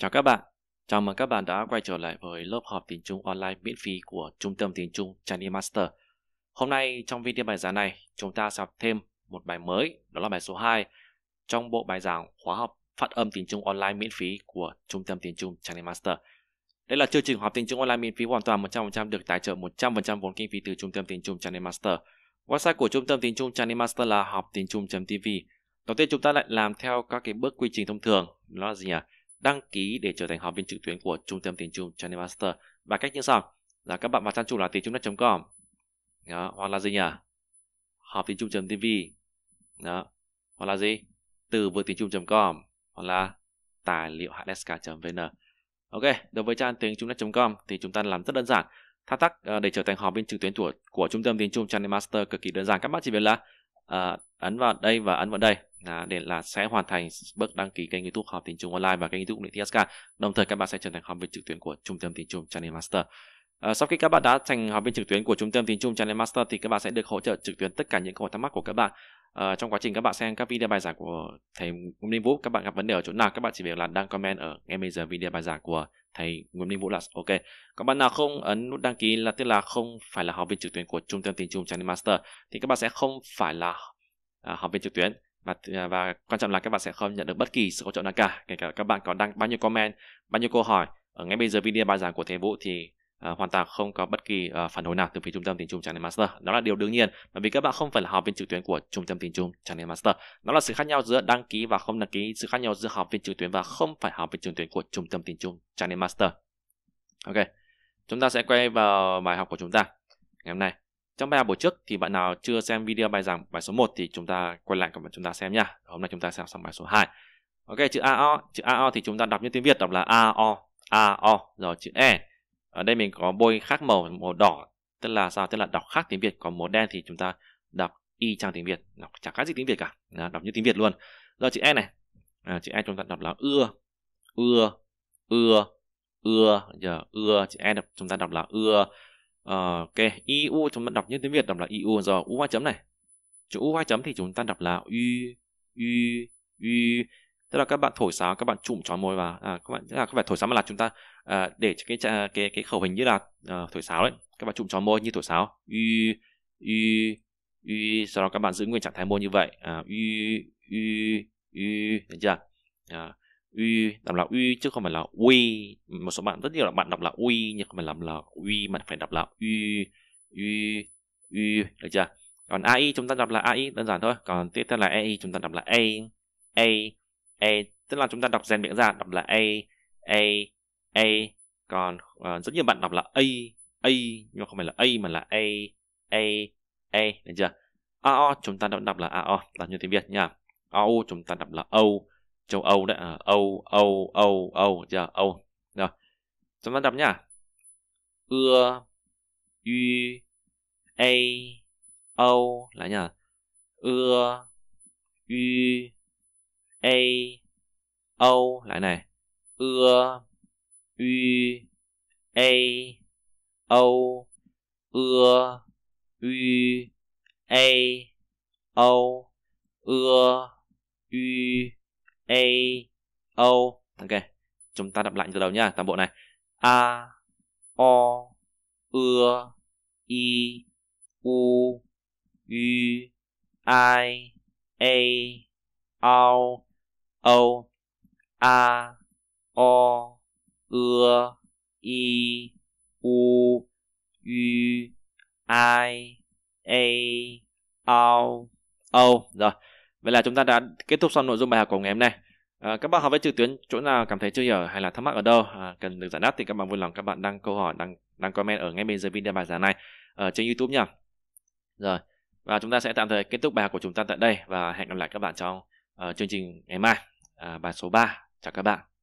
Chào các bạn, chào mừng các bạn đã quay trở lại với lớp học tiếng Trung online miễn phí của Trung tâm tiếng Trung Chinese Master. Hôm nay trong video bài giảng này, chúng ta sẽ học thêm một bài mới, đó là bài số 2 trong bộ bài giảng khóa học phát âm tiếng Trung online miễn phí của Trung tâm tiếng Trung Chinese Master. Đây là chương trình học tiếng Trung online miễn phí hoàn toàn 100% được tài trợ 100% vốn kinh phí từ Trung tâm tiếng Trung Chinese Master. Website của Trung tâm tiếng Trung Chinese Master là học tiếng Trung.tv. Đầu tiên chúng ta lại làm theo các cái bước quy trình thông thường, đó là gì nhỉ? đăng ký để trở thành học viên trực tuyến của Trung tâm Tiếng Trung Channel Master và cách như sau là các bạn vào trang chủ là tiếng trung com đó, hoặc là gì nhỉ học tiếng trung tv đó hoặc là gì từ vừa tiếng trung com hoặc là tài liệu hsk vn ok đối với trang tiếng trung com thì chúng ta làm rất đơn giản thao tác ờ, để trở thành học viên trực tuyến của, của trung tâm tiếng trung channel master cực kỳ đơn giản các bạn chỉ việc là à, ấn vào đây và ấn vào đây à, để là sẽ hoàn thành bước đăng ký kênh youtube học tiếng trung online và kênh youtube nguyễn thị sk đồng thời các bạn sẽ trở thành học viên trực tuyến của trung tâm tiếng trung channel master À, sau khi các bạn đã thành học viên trực tuyến của trung tâm tiếng Trung Channel Master thì các bạn sẽ được hỗ trợ trực tuyến tất cả những câu hỏi thắc mắc của các bạn à, trong quá trình các bạn xem các video bài giảng của thầy Nguyễn Minh Vũ các bạn gặp vấn đề ở chỗ nào các bạn chỉ việc là đăng comment ở ngay bây giờ video bài giảng của thầy Nguyễn Minh Vũ là ok. Các bạn nào không ấn nút đăng ký là tức là không phải là học viên trực tuyến của trung tâm tiếng Trung Training Master thì các bạn sẽ không phải là à, học viên trực tuyến và à, và quan trọng là các bạn sẽ không nhận được bất kỳ sự hỗ trợ nào cả kể cả các bạn có đăng bao nhiêu comment bao nhiêu câu hỏi ở ngay bây giờ video bài giảng của thầy Vũ thì Ờ, hoàn toàn không có bất kỳ uh, phản hồi nào từ phía trung tâm tiếng Trung Channel Master. Đó là điều đương nhiên bởi vì các bạn không phải là học viên trực tuyến của trung tâm tiếng Trung Channel Master. Đó là sự khác nhau giữa đăng ký và không đăng ký, sự khác nhau giữa học viên trực tuyến và không phải học viên trực tuyến của trung tâm tiếng Trung Channel Master. Ok, chúng ta sẽ quay vào bài học của chúng ta ngày hôm nay. Trong bài học buổi trước thì bạn nào chưa xem video bài giảng bài số 1 thì chúng ta quay lại cùng chúng ta xem nha. Hôm nay chúng ta sẽ học xong bài số 2. Ok, chữ AO, chữ AO thì chúng ta đọc như tiếng Việt đọc là AO, AO, rồi chữ E ở đây mình có bôi khác màu màu đỏ tức là sao tức là đọc khác tiếng việt còn màu đen thì chúng ta đọc y chang tiếng việt đọc chẳng khác gì tiếng việt cả Đó, đọc như tiếng việt luôn rồi chữ e này à, chữ e chúng ta đọc là ưa ưa ưa ưa giờ ưa chữ e đọc, chúng ta đọc là ưa Ờ, ok u chúng ta đọc như tiếng việt đọc là i u rồi u hai chấm này chữ u hai chấm thì chúng ta đọc là u u u tức là các bạn thổi sáo các bạn chụm tròn môi vào à, các bạn tức là không phải thổi sáo mà là chúng ta à, để cái cái cái khẩu hình như là à, thổi sáo đấy các bạn chụm tròn môi như thổi sáo ư ư ư sau đó các bạn giữ nguyên trạng thái môi như vậy à, ư ư ư thấy chưa à, đọc là ư chứ không phải là uy một số bạn rất nhiều là bạn đọc là uy nhưng không phải làm là uy mà phải đọc là ư ư ư được chưa còn ai chúng ta đọc là ai đơn giản thôi còn tiếp theo là ai chúng ta đọc là a a a tức là chúng ta đọc rèn miệng ra đọc là a a a còn uh, rất nhiều bạn đọc là a a nhưng mà không phải là a mà là a a a được chưa ao chúng ta đọc đọc là ao là như tiếng việt nha ao chúng ta đọc là âu châu âu đấy à, âu âu âu âu chưa âu rồi chúng ta đọc nhá ưa ư a O là nhá ưa ư a O lại này ưa u a o ưa u a o ưa u a o, ok chúng ta đọc lại từ đầu nhá toàn bộ này a o ưa i u u i a o âu a o ưa i u ü i a ao âu rồi vậy là chúng ta đã kết thúc xong nội dung bài học của ngày hôm nay À, các bạn học với trực tuyến chỗ nào cảm thấy chưa hiểu hay là thắc mắc ở đâu à, cần được giải đáp thì các bạn vui lòng các bạn đăng câu hỏi đăng đăng comment ở ngay bên dưới video bài giảng này ở trên YouTube nha. Rồi và chúng ta sẽ tạm thời kết thúc bài học của chúng ta tại đây và hẹn gặp lại các bạn trong uh, chương trình ngày mai. À, bài số 3 chào các bạn